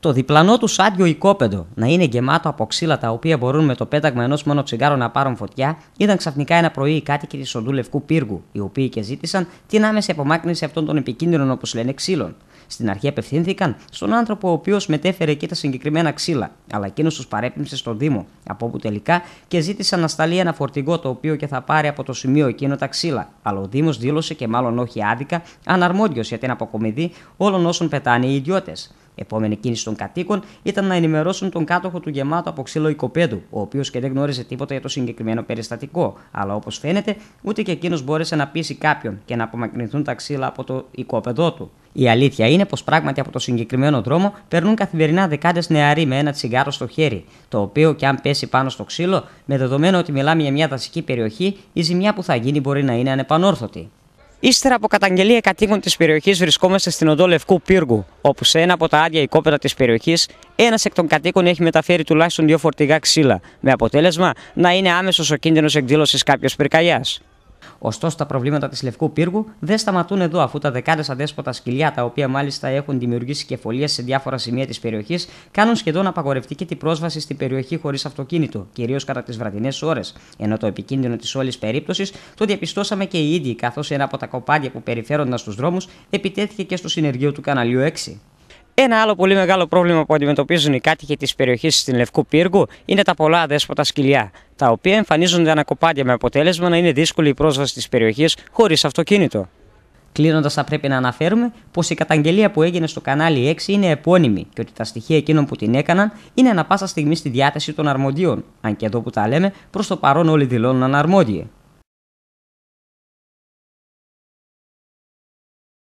το διπλανό του σάντιο οικόπεδο να είναι γεμάτο από ξύλα τα οποία μπορούν με το πέταγμα ενός μόνο τσιγάρου να πάρουν φωτιά, ήταν ξαφνικά ένα πρωί οι κάτοικοι της Οντού Λευκού Πύργου, οι οποίοι και ζήτησαν την άμεση απομάκρυνση αυτών των επικίνδυνων όπως λένε ξύλων. Στην αρχή απευθύνθηκαν στον άνθρωπο ο οποίος μετέφερε εκεί τα συγκεκριμένα ξύλα, αλλά εκείνος τους παρέπεμψε στον Δήμο, από όπου τελικά και ζήτησαν να σταλεί ένα φορτηγό το οποίο και θα πάρει από το σημείο εκείνο τα ξύλα. Αλλά ο Δήμος δήλωσε και μάλλον όχι άδικα, αναρμόντιο για την αποκομιδή όλων όσων πετάνε οι ιδιώτες. Επόμενη κίνηση των κατοίκων ήταν να ενημερώσουν τον κάτοχο του γεμάτο από ξύλο οικοπέδου, ο οποίος και δεν γνώριζε τίποτα για το συγκεκριμένο περιστατικό. Αλλά όπως φαίνεται, ούτε και εκείνος μπόρεσε να πείσει κάποιον και να απομακρυνθούν τα ξύλα από το οικόπεδό του. Η αλήθεια είναι πως πράγματι από το συγκεκριμένο δρόμο περνούν καθημερινά δεκάδε νεαροί με ένα τσιγάρο στο χέρι, το οποίο και αν πέσει πάνω στο ξύλο, με δεδομένο ότι μιλάμε για μια δασική περιοχή, η ζημιά που θα γίνει μπορεί να είναι ανεπανόρθωτη. Ύστερα από καταγγελία κατοίκων της περιοχής, βρισκόμαστε στην οδό Λευκού Πύργου, όπου σε ένα από τα άδεια οικόπεδα της περιοχής, ένας εκ των κατοίκων έχει μεταφέρει τουλάχιστον δύο φορτηγά ξύλα, με αποτέλεσμα να είναι άμεσος ο κίνδυνος εκδήλωσης κάποιο πυρκαγιάς. Ωστόσο, τα προβλήματα της Λευκού Πύργου δεν σταματούν εδώ, αφού τα δεκάδες αδέσποτα σκυλιά, τα οποία μάλιστα έχουν δημιουργήσει κεφολίε σε διάφορα σημεία της περιοχής, κάνουν σχεδόν απαγορευτική την πρόσβαση στην περιοχή χωρίς αυτοκίνητο, κυρίως κατά τις βραδινές ώρες. Ενώ το επικίνδυνο της όλης περίπτωσης το διαπιστώσαμε και οι ίδιοι, καθώς ένα από τα κοπάδια που περιφέρονταν στους δρόμους επιτέθηκε και στο συνεργείο του καναλιού 6. Ένα άλλο πολύ μεγάλο πρόβλημα που αντιμετωπίζουν οι κάτοικοι της περιοχής στην Λευκού Πύργου είναι τα πολλά αδέσποτα σκυλιά, τα οποία εμφανίζονται ανακοπάντια με αποτέλεσμα να είναι δύσκολη η πρόσβαση της περιοχής χωρίς αυτοκίνητο. Κλείνοντας, θα πρέπει να αναφέρουμε πως η καταγγελία που έγινε στο κανάλι 6 είναι επώνυμη και ότι τα στοιχεία εκείνων που την έκαναν είναι ανα πάσα στιγμή στη διάθεση των αρμοντίων, Αν και εδώ που τα λέμε, προς το παρόν όλοι δηλώνουν αναρμόδιοι.